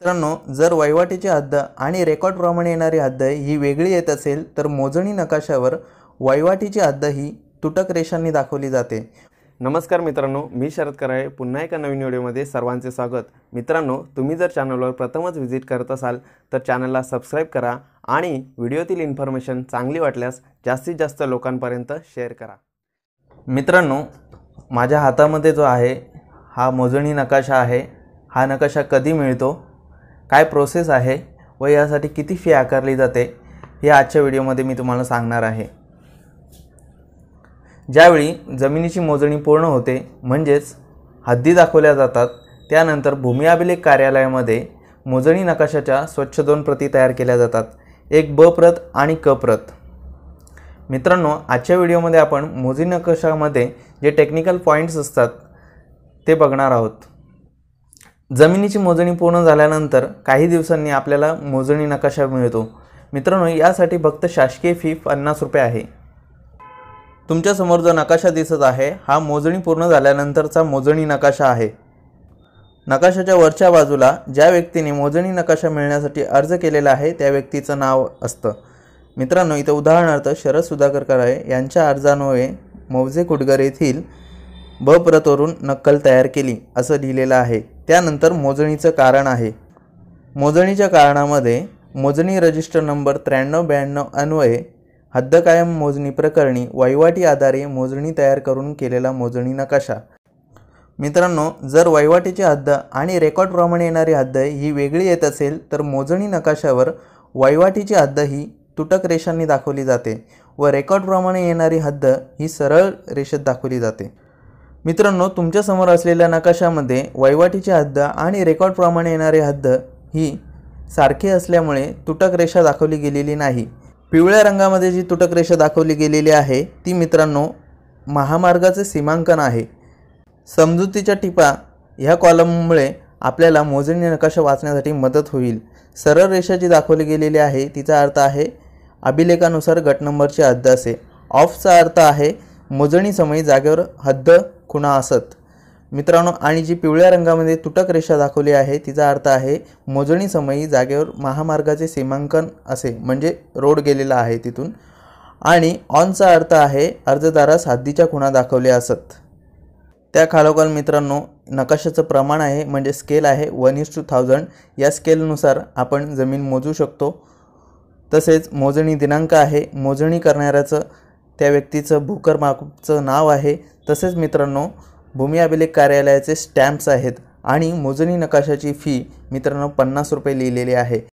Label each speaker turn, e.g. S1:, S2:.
S1: मित्रांनो जर वहिवाटीची हद्द आणि रेकॉर्डप्रमाणे येणारी हद्द ही वेगळी येत असेल तर मोजणी नकाशावर वहिवाटीची हद्द ही तुटक रेषांनी दाखवली जाते नमस्कार मित्रांनो मी शरद कराळे पुन्हा एका नवीन व्हिडिओमध्ये सर्वांचे स्वागत मित्रांनो तुम्ही जर चॅनलवर प्रथमच व्हिजिट करत असाल तर चॅनलला सबस्क्राईब करा आणि व्हिडिओतील इन्फॉर्मेशन चांगली वाटल्यास जास्तीत जास्त लोकांपर्यंत शेअर करा मित्रांनो माझ्या हातामध्ये जो आहे हा मोजणी नकाशा आहे हा नकाशा कधी मिळतो काय प्रोसेस आहे व यासाठी किती फी आकारली जाते हे आजच्या व्हिडिओमध्ये मी तुम्हाला सांगणार आहे ज्यावेळी जमिनीची मोजणी पूर्ण होते म्हणजेच हद्दी दाखवल्या जातात त्यानंतर भूमी अभिलेख कार्यालयामध्ये मोजणी नकाशाच्या स्वच्छ दोन प्रती तयार केल्या जातात एक ब प्रत आणि क प्रत मित्रांनो आजच्या व्हिडिओमध्ये आपण मोजणी नकाशामध्ये जे टेक्निकल पॉईंट्स असतात ते बघणार आहोत जमिनीची मोजणी पूर्ण झाल्यानंतर काही दिवसांनी आपल्याला मोजणी नकाशा मिळतो मित्रांनो यासाठी फक्त शासकीय फी पन्नास रुपये आहे तुमच्यासमोर जो नकाशा दिसत आहे हा मोजणी पूर्ण झाल्यानंतरचा मोजणी नकाशा आहे नकाशाच्या वरच्या बाजूला ज्या व्यक्तीने मोजणी नकाशा मिळण्यासाठी अर्ज केलेला आहे त्या व्यक्तीचं नाव असतं मित्रांनो इथं उदाहरणार्थ शरद सुधाकर आहे यांच्या अर्जान्वये मौजे कुडगर येथील ब प्रतवरून नक्कल तयार केली असं लिहिलेलं आहे त्यानंतर मोजणीचं कारण आहे मोजणीच्या कारणामध्ये मोजणी रजिस्टर नंबर त्र्याण्णव ब्याण्णव अन्वये हद्दकायम मोजणी प्रकरणी वहिवाटी आधारे मोजणी तयार करून केलेला मोजणी नकाशा मित्रांनो जर वहिवाटीची हद्द आणि रेकॉर्डप्रमाणे येणारी हद्द ही वेगळी येत असेल तर मोजणी नकाशावर वहिवाटीची हद्द ही तुटक रेषांनी दाखवली जाते व रेकॉर्डप्रमाणे येणारी हद्द ही सरळ रेषेत दाखवली जाते मित्रांनो तुमच्यासमोर असलेल्या नकाशामध्ये वैवाटीची हद्द आणि रेकॉर्डप्रमाणे येणारी हद्द ही सारखी असल्यामुळे तुटक रेषा दाखवली गेलेली नाही पिवळ्या रंगामध्ये जी तुटक रेषा दाखवली गेलेली आहे ती मित्रांनो महामार्गाचे सीमांकन आहे समजुतीच्या टिपा ह्या कॉलममुळे आपल्याला मोजणी नकाशा वाचण्यासाठी मदत होईल सरळ रेषा जी दाखवली गेलेली आहे तिचा अर्थ आहे अभिलेखानुसार गट नंबरचे हद्द असे ऑफचा अर्थ आहे मोजणीसमयी जागेवर हद्द खुणा असत मित्रांनो आणि जी पिवळ्या रंगामध्ये तुटक रेषा दाखवली आहे तिचा अर्थ आहे मोजणीसमयी जागेवर महामार्गाचे सीमांकन असे म्हणजे रोड गेलेला आहे तिथून आणि ऑनचा अर्थ आहे अर्जदारास हद्दीच्या खुणा दाखवल्या असत त्या खालोखाल मित्रांनो नकाशाचं प्रमाण आहे म्हणजे स्केल आहे वन इज टू थाउजंड या स्केलनुसार आपण जमीन मोजू शकतो तसेच मोजणी दिनांक आहे मोजणी करणाऱ्याचं त्या व्यक्तीचं भूकर मापचं नाव आहे तसेच मित्रांनो भूमी अभिलेख कार्यालयाचे स्टॅम्प्स आहेत आणि मोजणी नकाशाची फी मित्रांनो पन्नास रुपये लिहिलेली आहे